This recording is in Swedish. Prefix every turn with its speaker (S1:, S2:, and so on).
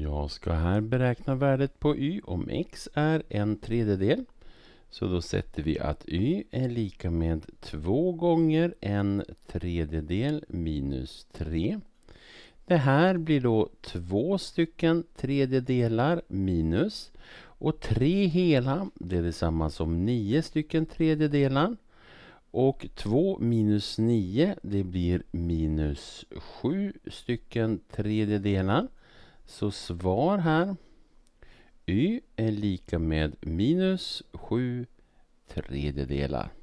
S1: Jag ska här beräkna värdet på y om x är en tredjedel. Så då sätter vi att y är lika med 2 gånger en tredjedel minus 3. Det här blir då två stycken tredjedelar minus. Och 3 hela, det är detsamma som 9 stycken tredjedelar. Och 2 minus 9, det blir minus 7 stycken tredjedelar. Så svar här. Y är lika med minus 7 tredjedelar.